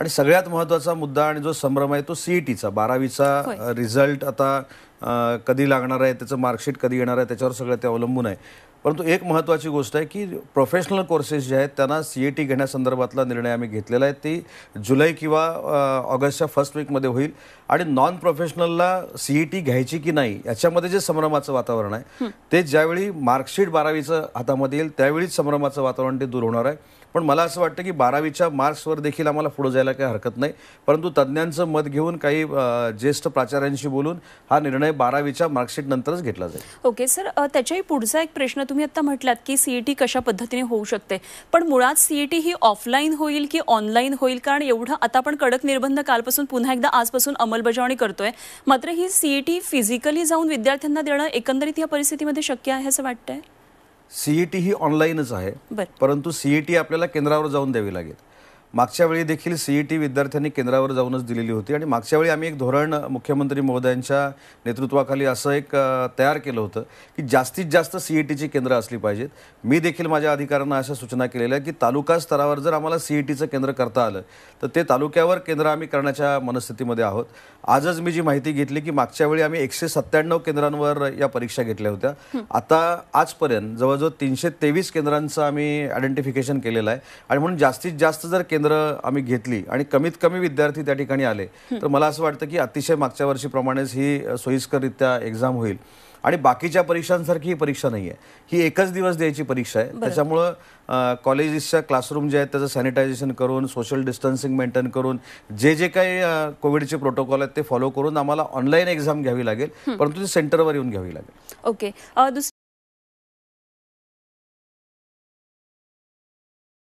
आणि सगळ्यात महत्वाचा मुद्दा आणि जो संभ्रम आहे तो सीईटीचा e बारावीचा रिझल्ट आता कधी लागणार आहे त्याचं मार्कशीट कधी येणार आहे त्याच्यावर सगळं ते अवलंबून आहे परंतु एक महत्त्वाची गोष्ट आहे की प्रोफेशनल कोर्सेस जे आहेत त्यांना सी ए टी घेण्यासंदर्भातला निर्णय आम्ही घेतलेला आहे ती जुलै किंवा ऑगस्टच्या फर्स्ट वीकमध्ये होईल आणि नॉन प्रोफेशनलला सी ई टी घ्यायची की नाही याच्यामध्ये जे संभ्रमाचं वातावरण आहे ते ज्यावेळी मार्कशीट बारावीचं हातामध्ये येईल त्यावेळीच संभ्रमाचं वातावरण ते दूर होणार आहे पण मला असं वाटतं की बारावीच्या मार्क्सवर देखील आम्हाला पुढे जायला काही हरकत नाही परंतु तज्ज्ञांचं मत घेऊन काही ज्येष्ठ प्राचार्यांशी बोलून हा निर्णय निर्णय बारावीच्या मार्कशीट नंतरच घेतला जाईल ओके सर त्याच्याही पुढचा एक प्रश्न तुम्ही आता म्हटलात की सीईटी कशा पद्धतीने होऊ शकते पण मुळात सीईटी ही ऑफलाईन होईल की ऑनलाईन होईल कारण एवढं आता आपण कडक निर्बंध कालपासून पुन्हा एकदा आजपासून अंमलबजावणी करतोय मात्र ही सीईटी फिजिकली जाऊन विद्यार्थ्यांना देणं एकंदरीत या परिस्थितीमध्ये शक्य आहे असं वाटतंय सीईटी ही ऑनलाईनच आहे परंतु सीईटी आपल्याला केंद्रावर जाऊन द्यावी लागेल मागच्या वेळी देखील टी e विद्यार्थ्यांनी केंद्रावर जाऊनच दिलेली होती आणि मागच्या वेळी आम्ही एक धोरण मुख्यमंत्री महोदयांच्या नेतृत्वाखाली असं एक तयार केलं होतं की जास्तीत जास्त टीची e केंद्र असली पाहिजेत मी देखील माझ्या अधिकाऱ्यांना अशा सूचना केलेल्या की तालुका स्तरावर जर आम्हाला टीचं e केंद्र करता आलं तर ते तालुक्यावर केंद्र आम्ही करण्याच्या मनस्थितीमध्ये आहोत आजच मी जी माहिती घेतली की मागच्या वेळी आम्ही एकशे सत्त्याण्णव केंद्रांवर या परीक्षा घेतल्या होत्या आता आजपर्यंत जवळजवळ तीनशे तेवीस केंद्रांचं आम्ही आयडेंटिफिकेशन केलेलं आहे आणि म्हणून जास्तीत जास्त जर केंद्र आम्ही घेतली आणि कमीत कमी विद्यार्थी त्या ठिकाणी आले तर मला असं वाटतं की अतिशय मागच्या वर्षीप्रमाणेच ही सोयीस्कररित्या एक्झाम होईल आणि बाकीच्या परीक्षांसारखी ही परीक्षा नाही आहे ही एकच दिवस द्यायची परीक्षा आहे त्याच्यामुळं कॉलेजेसच्या क्लासरूम जे आहेत त्याचं सॅनिटायझेशन करून सोशल डिस्टन्सिंग मेंटेन करून जे जे काही कोविडचे प्रोटोकॉल आहेत ते फॉलो करून आम्हाला ऑनलाईन एक्झाम घ्यावी लागेल परंतु ते सेंटरवर येऊन घ्यावी लागेल ओके